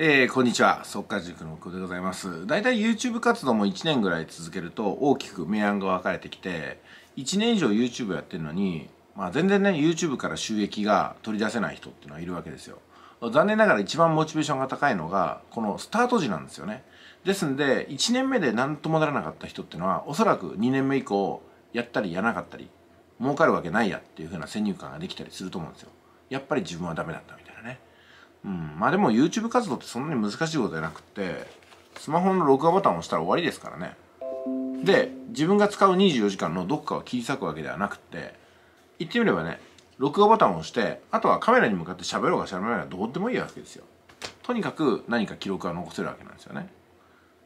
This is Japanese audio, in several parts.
えー、こんにちは速稼塾の久でございますだいたい YouTube 活動も1年ぐらい続けると大きく明暗が分かれてきて1年以上 YouTube やってるのに、まあ、全然ね YouTube から収益が取り出せない人っていうのはいるわけですよ残念ながら一番モチベーションが高いのがこのスタート時なんですよねですんで1年目で何ともならなかった人っていうのはおそらく2年目以降やったりやなかったり儲かるわけないやっていう風な先入観ができたりすると思うんですよやっぱり自分はダメだったみたいなねうん、まあでも YouTube 活動ってそんなに難しいことじゃなくてスマホの録画ボタンを押したら終わりですからねで自分が使う24時間のどこかを切り裂くわけではなくて言ってみればね録画ボタンを押してあとはカメラに向かって喋ろうが喋らないがどうでもいいわけですよとにかく何か記録は残せるわけなんですよね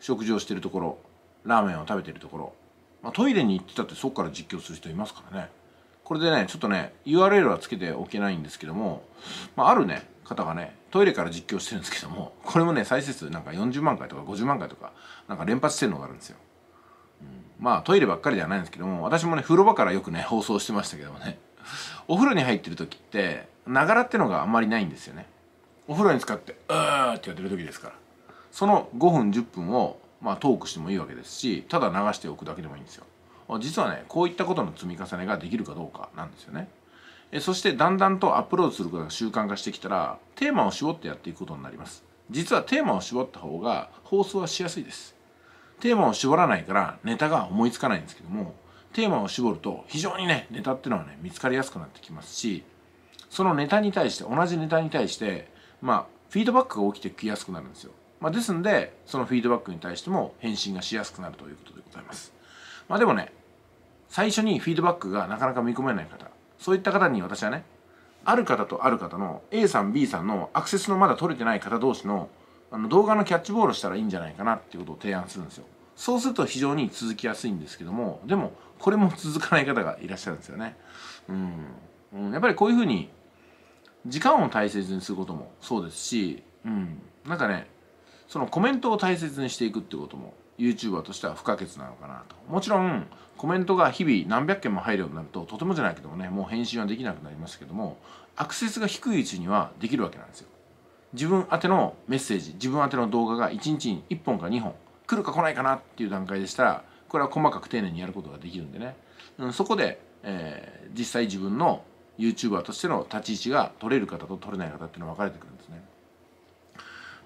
食事をしてるところラーメンを食べてるところ、まあ、トイレに行ってたってそこから実況する人いますからねこれでねちょっとね URL はつけておけないんですけども、まあ、あるね方がねトイレから実況してるんですけどもこれもね再生数なんか40万回とか50万回とかなんか連発してるのがあるんですよ、うん、まあトイレばっかりではないんですけども私もね風呂場からよくね放送してましたけどもねお風呂に入ってる時ってながらってのがあんまりないんですよねお風呂に使って「うー」ってやってる時ですからその5分10分をまあトークしてもいいわけですしただ流しておくだけでもいいんですよ実はねこういったことの積み重ねができるかどうかなんですよねえそしてだんだんとアップロードすることが習慣化してきたらテーマを絞ってやっていくことになります実はテーマを絞った方が放送はしやすいですテーマを絞らないからネタが思いつかないんですけどもテーマを絞ると非常にねネタっていうのはね見つかりやすくなってきますしそのネタに対して同じネタに対してまあフィードバックが起きてきやすくなるんですよ、まあ、ですんでそのフィードバックに対しても返信がしやすくなるということでございますまあでもね最初にフィードバックがなかなか見込めない方そういった方に私はねある方とある方の A さん B さんのアクセスのまだ取れてない方同士のあの動画のキャッチボールしたらいいんじゃないかなっていうことを提案するんですよそうすると非常に続きやすいんですけどもでもこれも続かない方がいらっしゃるんですよねうん、やっぱりこういうふうに時間を大切にすることもそうですしうんなんかねそのコメントを大切にしていくってことも YouTuber としては不可欠なのかなともちろんコメントが日々何百件も入るようになるととてもじゃないけどもねもう返信はできなくなりますけどもアクセスが低い位置にはできるわけなんですよ自分宛てのメッセージ自分宛ての動画が1日に1本か2本来るか来ないかなっていう段階でしたらこれは細かく丁寧にやることができるんでね、うん、そこで、えー、実際自分の YouTuber としての立ち位置が取れる方と取れない方っていうのは分かれてくるんですね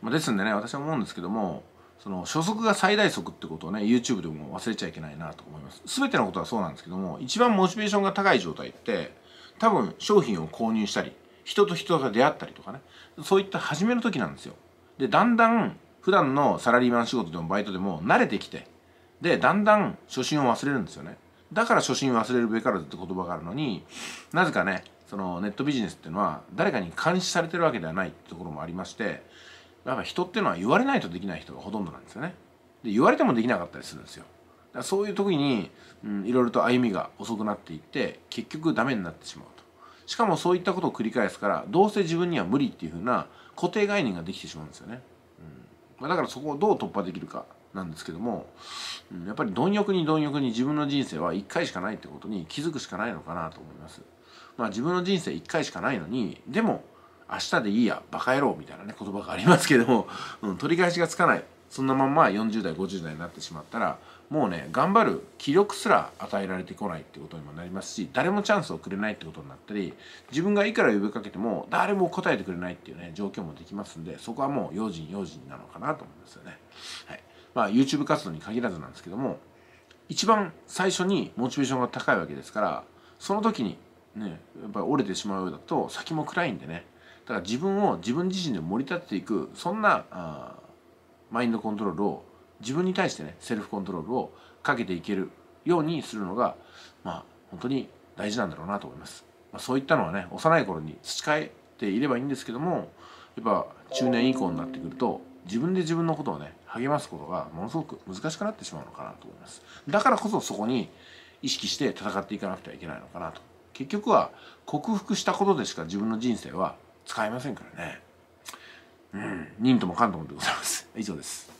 まあ、ですんでね私は思うんですけどもその初速が最大速ってことをね YouTube でも忘れちゃいけないなと思います全てのことはそうなんですけども一番モチベーションが高い状態って多分商品を購入したり人と人が出会ったりとかねそういった始めの時なんですよでだんだん普段のサラリーマン仕事でもバイトでも慣れてきてでだんだん初心を忘れるんですよねだから初心忘れるべからずって言葉があるのになぜかねそのネットビジネスっていうのは誰かに監視されてるわけではないってところもありましてやっぱ人っていうのは言われないとできない人がほとんどなんですよねで言われてもできなかったりするんですよだからそういう時に、うん、いろいろと歩みが遅くなっていって結局ダメになってしまうとしかもそういったことを繰り返すからどうせ自分には無理っていうふうな固定概念ができてしまうんですよね、うんまあ、だからそこをどう突破できるかなんですけども、うん、やっぱり貪欲に貪欲に自分の人生は1回しかないってことに気づくしかないのかなと思いますまあ自分の人生1回しかないのにでも明日でいいやバカ野郎みたいなね言葉がありますけども、うん、取り返しがつかないそんなまんま40代50代になってしまったらもうね頑張る気力すら与えられてこないってことにもなりますし誰もチャンスをくれないってことになったり自分がいくら呼びかけても誰も答えてくれないっていうね状況もできますんでそこはもう用心用心なのかなと思いますよね。はいまあ、YouTube 活動に限らずなんですけども一番最初にモチベーションが高いわけですからその時にねやっぱり折れてしまうようだと先も暗いんでねだから自分を自分自身で盛り立てていくそんなあマインドコントロールを自分に対してねセルフコントロールをかけていけるようにするのがまあ本当に大事なんだろうなと思います、まあ、そういったのはね幼い頃に培えていればいいんですけどもやっぱ中年以降になってくると自分で自分のことをね励ますことがものすごく難しくなってしまうのかなと思いますだからこそそこに意識して戦っていかなくてはいけないのかなと結局は克服したことでしか自分の人生は使えませんからねうん任ともかんともでございます以上です